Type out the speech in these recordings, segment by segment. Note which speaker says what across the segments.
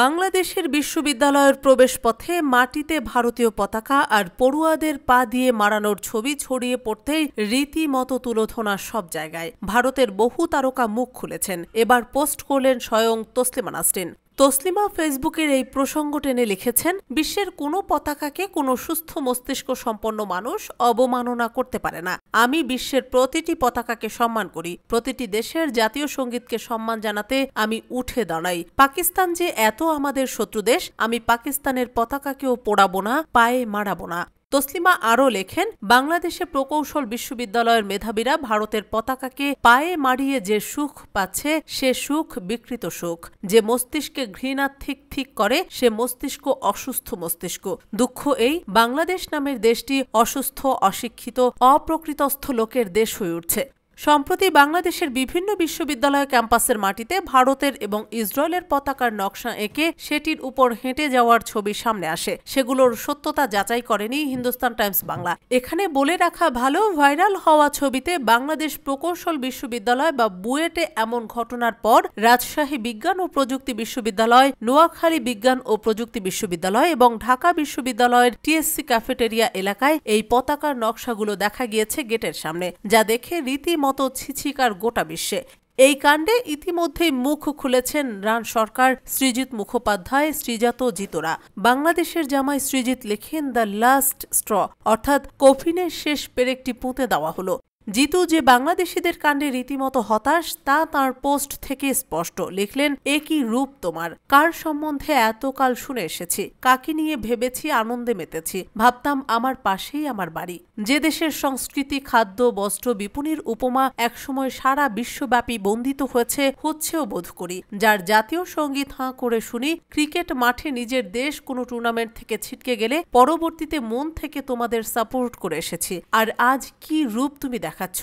Speaker 1: বাংলাদেশের বিশ্ববিদ্যালয়ের প্রবেশপথে মাটিতে ভারতীয় পতাকা আর পড়ুয়াদের পা দিয়ে মারানোর ছবি ছড়িয়ে পড়তেই রীতিমতো তুলোধনা সব জায়গায় ভারতের বহু তারকা মুখ খুলেছেন এবার পোস্ট করলেন স্বয়ং তসলিমা নাসরিন তসলিমা ফেসবুকের এই প্রসঙ্গ টেনে লিখেছেন বিশ্বের কোনো পতাকাকে কোনো সুস্থ মস্তিষ্ক সম্পন্ন মানুষ অবমাননা করতে পারে না আমি বিশ্বের প্রতিটি পতাকাকে সম্মান করি প্রতিটি দেশের জাতীয় সঙ্গীতকে সম্মান জানাতে আমি উঠে দাঁড়াই পাকিস্তান যে এত আমাদের শত্রু দেশ আমি পাকিস্তানের পতাকাকেও পোড়াবো না পায়ে মারাবো না তসলিমা আরও লেখেন বাংলাদেশে প্রকৌশল বিশ্ববিদ্যালয়ের মেধাবীরা ভারতের পতাকাকে পায়ে মারিয়ে যে সুখ পাচ্ছে সে সুখ বিকৃত সুখ যে মস্তিষ্কে ঘৃণা থিক থিক করে সে মস্তিষ্ক অসুস্থ মস্তিষ্ক দুঃখ এই বাংলাদেশ নামের দেশটি অসুস্থ অশিক্ষিত অপ্রকৃতস্থ লোকের দেশ হয়ে উঠছে সম্প্রতি বাংলাদেশের বিভিন্ন বিশ্ববিদ্যালয় ক্যাম্পাসের মাটিতে ভারতের এবং ইসরায়েলের পতাকার নকশা এঁকে সেটির উপর হেঁটে যাওয়ার ছবি সামনে আসে সেগুলোর সত্যতা যাচাই করেনি হিন্দুস্তান টাইমস বাংলা এখানে বলে রাখা ভালো ভাইরাল হওয়া ছবিতে বাংলাদেশ প্রকৌশল বিশ্ববিদ্যালয় বা বুয়েটে এমন ঘটনার পর রাজশাহী বিজ্ঞান ও প্রযুক্তি বিশ্ববিদ্যালয় নোয়াখালী বিজ্ঞান ও প্রযুক্তি বিশ্ববিদ্যালয় এবং ঢাকা বিশ্ববিদ্যালয়ের টিএসসি ক্যাফেটেরিয়া এলাকায় এই পতাকার নকশাগুলো দেখা গিয়েছে গেটের সামনে যা দেখে রীতিমতো মতো ছিছিকার গোটা বিশ্বে এই কাণ্ডে ইতিমধ্যেই মুখ খুলেছেন রান সরকার শ্রীজিৎ মুখোপাধ্যায় শ্রীজাত জিতরা বাংলাদেশের জামাই শ্রীজিৎ লেখেন দ্য লাস্ট স্ট্র অর্থাৎ কফিনের শেষ পেরেকটি পুঁতে দেওয়া হলো জিতু যে বাংলাদেশিদের কাণ্ডে রীতিমতো হতাশ তা তার পোস্ট থেকে স্পষ্ট লিখলেন এ কি রূপ তোমার কার সম্বন্ধে এতকাল শুনে এসেছি কাকে নিয়ে ভেবেছি আনন্দে মেতেছি ভাবতাম আমার পাশেই আমার বাড়ি যে দেশের সংস্কৃতি খাদ্য বস্ত্র বিপুনির উপমা একসময় সারা বিশ্বব্যাপী বন্দিত হয়েছে হচ্ছেও বোধ করি যার জাতীয় সঙ্গীত হাঁ করে শুনি ক্রিকেট মাঠে নিজের দেশ কোনো টুর্নামেন্ট থেকে ছিটকে গেলে পরবর্তীতে মন থেকে তোমাদের সাপোর্ট করে এসেছি আর আজ কি রূপ তুমি দেখাচ্ছ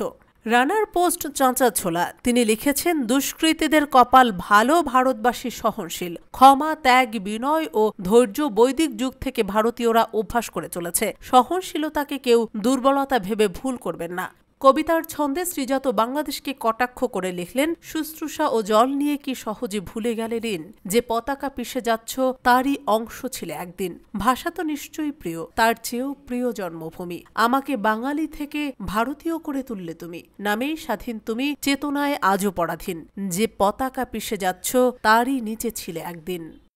Speaker 1: রানার পোস্ট চাঁচা ছোলা তিনি লিখেছেন দুষ্কৃতীদের কপাল ভালো ভারতবাসী সহনশীল ক্ষমা ত্যাগ বিনয় ও ধৈর্য বৈদিক যুগ থেকে ভারতীয়রা অভ্যাস করে চলেছে সহনশীলতাকে কেউ দুর্বলতা ভেবে ভুল করবেন না কবিতার ছন্দে শ্রীজাত বাংলাদেশকে কটাক্ষ করে লিখলেন শুশ্রূষা ও জল নিয়ে কি সহজে ভুলে গেলে ঋণ যে পতাকা পিষে যাচ্ছ তারই অংশ ছিল একদিন ভাষা তো নিশ্চয়ই প্রিয় তার চেয়েও প্রিয় জন্মভূমি আমাকে বাঙালি থেকে ভারতীয় করে তুললে তুমি নামেই স্বাধীন তুমি চেতনায় আজও পরাধীন যে পতাকা পিষে যাচ্ছ তারই নিচে ছিলে একদিন